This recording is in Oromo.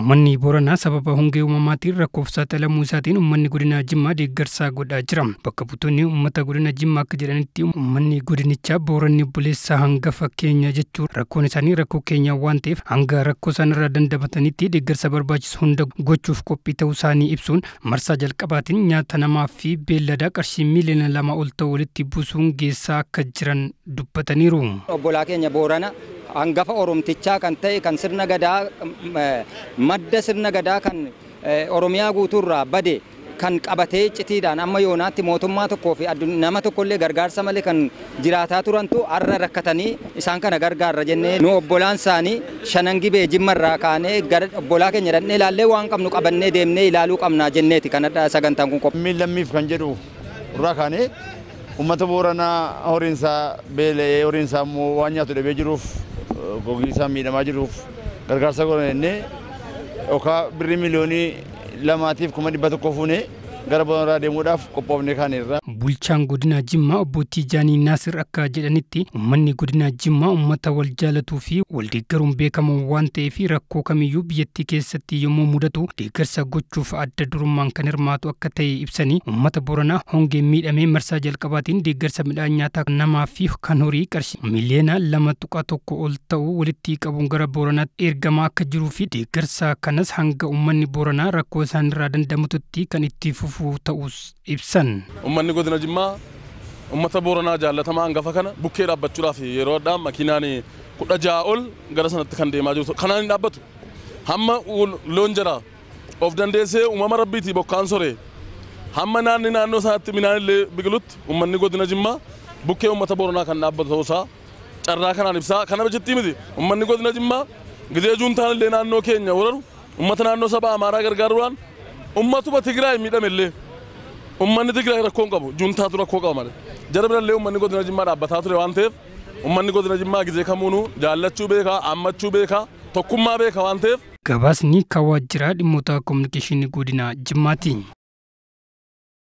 Uummanni Booranaa sababa hongee uumamaatiin rakkoof saaxilamuu isaatiin uummanni godina Jimmaa deeggarsaa godhaa jira. Bakka buutonni uummata godina Jimmaa akka jedhanitti uummanni godinichaa Booranni buleessaa hangafa keenya jechuun rakkoon isaanii rakkoo keenyaa waan ta'eef hanga rakkoo isaanirraa dandamatanitti deeggarsa barbaachisu hunda gochuuf qophii ta'uu isaanii ibsuun marsaa jalqabaatiin nyaata namaa fi beelladaa qarshii miiliyoona lama ool ta'u walitti buusuun geessaa akka jiran dubbataniiru. hangafa Oromtichaa kan ta'e kan sirna gadaa madda sirna gadaa kan Oromiyaa guutuurraa bade kan qabatee citiidhaan amma yoonaatti mootummaa tokkoo fi nama tokkollee gargaarsa malee kan jiraataa turantu arra rakkatanii isaan kana gargaarra jennee nu obbolaan isaanii shanan gibee jimmarraa kaanee gara obbolaa keenya dhannee ilaallee waan qabnu qabannee deemnee ilaaluu qabnaa jenneeti kanadha sagantaan kun qophaa'e. Miillammiif kan jedhu irraa kaanee Uummata Booranaa horiin isaa beela'ee horiin isaa immoo waan nyaatu dhabee jiruuf gogii isaa miidhamaa jiruuf gargaarsa godhan jennee yookaan birrii miliyoonii lamaatiif kuma dhibba tokko fuunee Bulchaan godina Jimmaa obbo Tijaanii Naasir akka jedhanitti uummanni godina Jimmaa uummata wal jaalatuu fi wal deeggaruun beekamoo waan ta'eef rakkoo kamiyyuu biyyattii keessatti yommuu mudatu deeggarsa gochuuf adda durummaan kan hirmaatu akka ta'e ibsanii uummata booranaa hongee miidhamee marsaa jalqabaatiin deeggarsa midhaan nyaataa namaa fi kan horii qarshii miliyoona lama tuqaa tokko ol ta'uu walitti qabuun gara booranaatti ergamaa akka jiruu fi deeggarsa kanas hanga uummanni booranaa rakkoo isaan dandamututti kan dhufu ta'us ibsan. Uummanni godina Jimmaa uummata Booranaa jaallatamaa hangafa kana bukkee dhaabbachuudhaaf yeroo addaa makiinaan kudha ja'a ol gara sanatti kan deemaa jiru kanaan hin dhaabbatu hamma loon jira of dandeessee uumama rabbiitii bokkaan sore hamma naanni naannoo sanatti midhaan illee biqilutti uummanni godina Jimmaa bukkee uummata Booranaa kan dhaabbatu ta'uu isaa carraa kanaan ibsaa kana bajettii miti uummanni godina Jimmaa ጊዜ naannoo keenya ኬኛ uummata naannoo sabaa amaaraa gargaaruudhaan ummatuma Tigraay miidhamellee ummanni Tigraay rakkoo hin qabu juuntaatu rakkoo qaba malee jara birallee ummanni godina Jimmaa dhaabbataa ture waan ta'eef ummanni godina Jimmaa gizee kamuunu jaallachuu beekaa ammachuu beekaa tokkummaa beekaa waan ta'eef. Gabaasni kan waajjira dhimmoota kominikeeshinii godina Jimmaati.